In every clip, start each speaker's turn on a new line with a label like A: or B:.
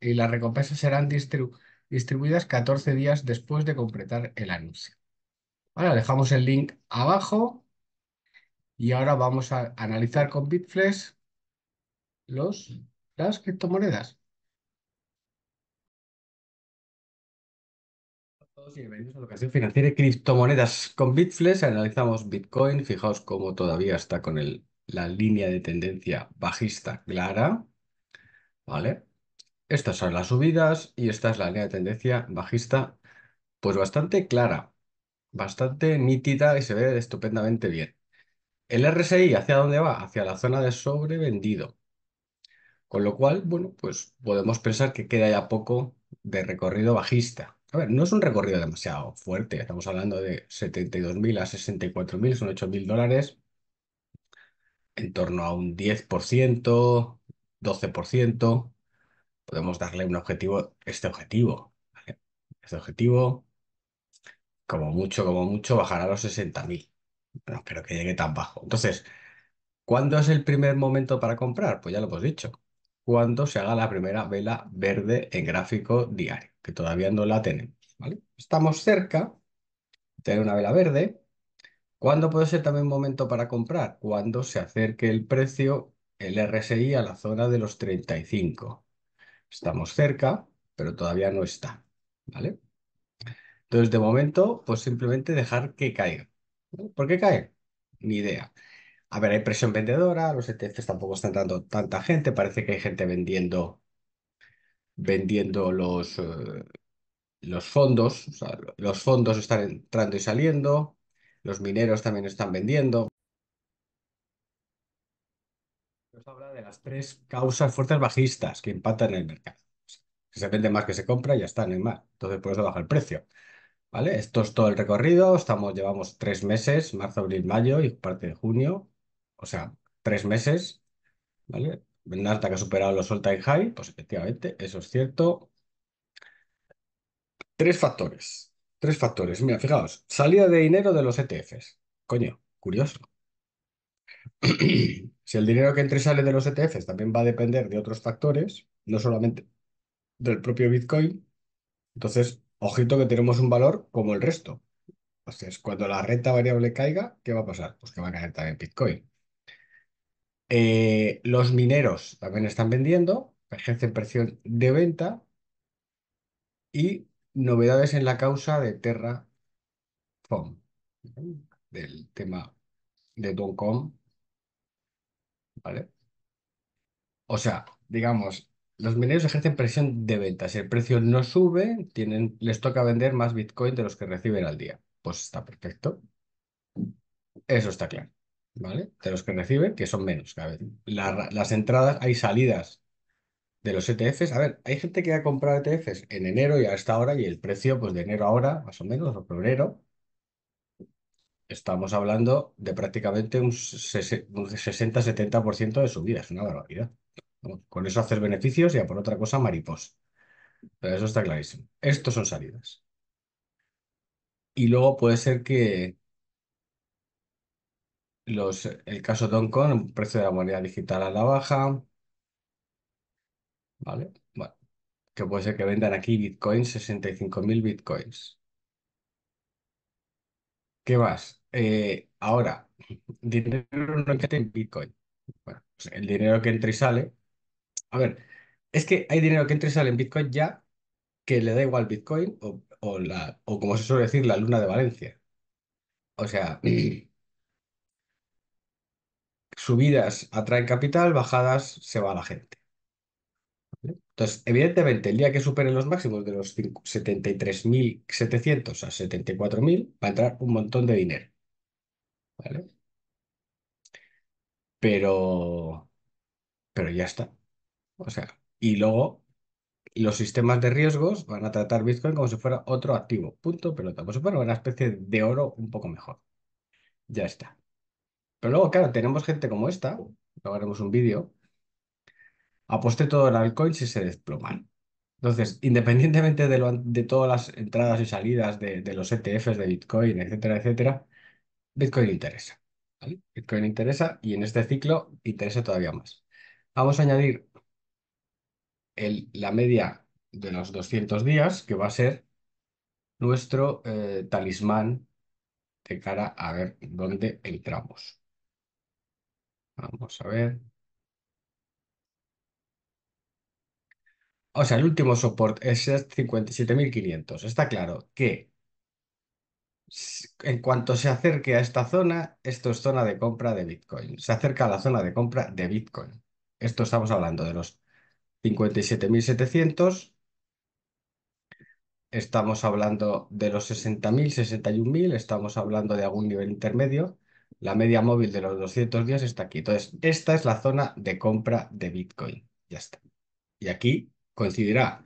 A: Y las recompensas serán distribuidas 14 días después de completar el anuncio. Ahora dejamos el link abajo y ahora vamos a analizar con Bitflex los, las criptomonedas. y bienvenidos a la Educación Financiera de Criptomonedas con Bitflex. Analizamos Bitcoin. Fijaos cómo todavía está con el, la línea de tendencia bajista clara. ¿Vale? Estas son las subidas y esta es la línea de tendencia bajista, pues bastante clara, bastante nítida y se ve estupendamente bien. El RSI, ¿hacia dónde va? Hacia la zona de sobrevendido. Con lo cual, bueno, pues podemos pensar que queda ya poco de recorrido bajista. A ver, no es un recorrido demasiado fuerte, estamos hablando de 72.000 a 64.000, son 8.000 dólares, en torno a un 10%, 12% podemos darle un objetivo, este objetivo. ¿vale? Este objetivo, como mucho, como mucho, bajará a los 60.000. No espero que llegue tan bajo. Entonces, ¿cuándo es el primer momento para comprar? Pues ya lo hemos dicho. Cuando se haga la primera vela verde en gráfico diario, que todavía no la tenemos. ¿vale? Estamos cerca de tener una vela verde. ¿Cuándo puede ser también momento para comprar? Cuando se acerque el precio, el RSI, a la zona de los 35. Estamos cerca, pero todavía no está, ¿vale? Entonces, de momento, pues simplemente dejar que caiga. ¿Por qué cae? Ni idea. A ver, hay presión vendedora, los ETFs tampoco están dando tanta gente, parece que hay gente vendiendo, vendiendo los, eh, los fondos, los fondos están entrando y saliendo, los mineros también están vendiendo. Pues habla de las tres causas fuertes bajistas que impactan en el mercado. Si se vende más que se compra, ya está, en el más. Entonces, por eso baja el precio. ¿Vale? Esto es todo el recorrido. Estamos, llevamos tres meses, marzo, abril, mayo y parte de junio. O sea, tres meses. ¿Vale? que ha superado los all-time high. Pues efectivamente, eso es cierto. Tres factores. Tres factores. Mira, fijaos. Salida de dinero de los ETFs. Coño, curioso. si el dinero que entre sale de los ETFs también va a depender de otros factores, no solamente del propio Bitcoin, entonces, ojito que tenemos un valor como el resto. Entonces, cuando la renta variable caiga, ¿qué va a pasar? Pues que va a caer también Bitcoin. Eh, los mineros también están vendiendo, ejercen presión de venta y novedades en la causa de Terra FOM, del tema de Doncom ¿vale? O sea, digamos, los mineros ejercen presión de venta. Si el precio no sube, tienen, les toca vender más Bitcoin de los que reciben al día. Pues está perfecto. Eso está claro, ¿vale? De los que reciben, que son menos cada vez. las entradas, hay salidas de los ETFs. A ver, hay gente que ha comprado ETFs en enero y a esta hora y el precio, pues de enero a ahora, más o menos, o febrero, Estamos hablando de prácticamente un 60-70% de subidas, es una barbaridad. Con eso haces beneficios y a por otra cosa maripos Pero eso está clarísimo. Estos son salidas. Y luego puede ser que los, el caso Doncon, el precio de la moneda digital a la baja. ¿Vale? Bueno, que puede ser que vendan aquí bitcoins, 65.000 Bitcoins. ¿Qué vas? Eh, ahora, dinero no entra en Bitcoin. Bueno, pues el dinero que entra y sale. A ver, es que hay dinero que entra y sale en Bitcoin ya que le da igual Bitcoin o, o la, o como se suele decir, la luna de Valencia. O sea, subidas atraen capital, bajadas se va la gente. Entonces, evidentemente, el día que superen los máximos de los 73.700 a 74.000, va a entrar un montón de dinero. ¿Vale? Pero, pero ya está. O sea, y luego los sistemas de riesgos van a tratar Bitcoin como si fuera otro activo. Punto, pelota. tampoco si una especie de oro un poco mejor. Ya está. Pero luego, claro, tenemos gente como esta, luego haremos un vídeo, aposté todo en altcoins y se desploman. Entonces, independientemente de, todas las entradas y salidas de, los ETFs de Bitcoin, etcétera, etcétera, Bitcoin interesa. Bitcoin interesa y en este ciclo interesa todavía más. Vamos a añadir el, la media de los 200 días, que va a ser nuestro eh, talismán de cara a ver dónde entramos. Vamos a ver. O sea, el último soporte es 57.500. Está claro que en cuanto se acerque a esta zona, esto es zona de compra de Bitcoin. Se acerca a la zona de compra de Bitcoin. Esto estamos hablando de los 57.700. Estamos hablando de los 60.000, 61.000, estamos hablando de algún nivel intermedio. La media móvil de los días está aquí. Entonces, esta es la zona de compra de Bitcoin. Ya está. Y aquí coincidirá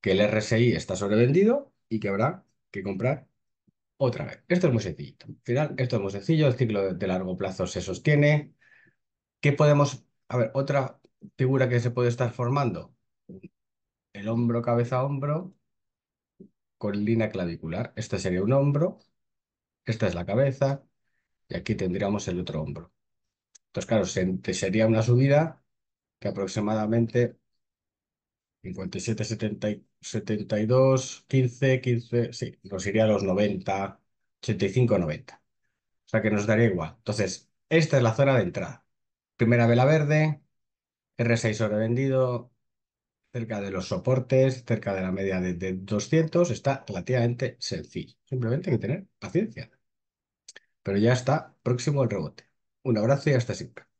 A: que el RSI está sobrevendido y que habrá que comprar otra vez. Esto es muy sencillito. Al final, esto es muy sencillo, el ciclo de, largo plazo se sostiene. ¿Qué podemos... A ver, otra figura que se puede estar formando. El hombro, cabeza, hombro con línea clavicular. Este sería un hombro, esta es la cabeza y aquí tendríamos el otro hombro. Entonces, claro, sería una subida que aproximadamente 57, 72, 15, 15, sí, nos iría a los 90, 85, 90. O sea que nos daría igual. Entonces, esta es la zona de entrada. Primera vela verde, R6 sobrevendido, cerca de los soportes, cerca de la media de, de 200, está relativamente sencillo. Simplemente hay que tener paciencia. Pero ya está próximo el rebote. Un abrazo y hasta siempre.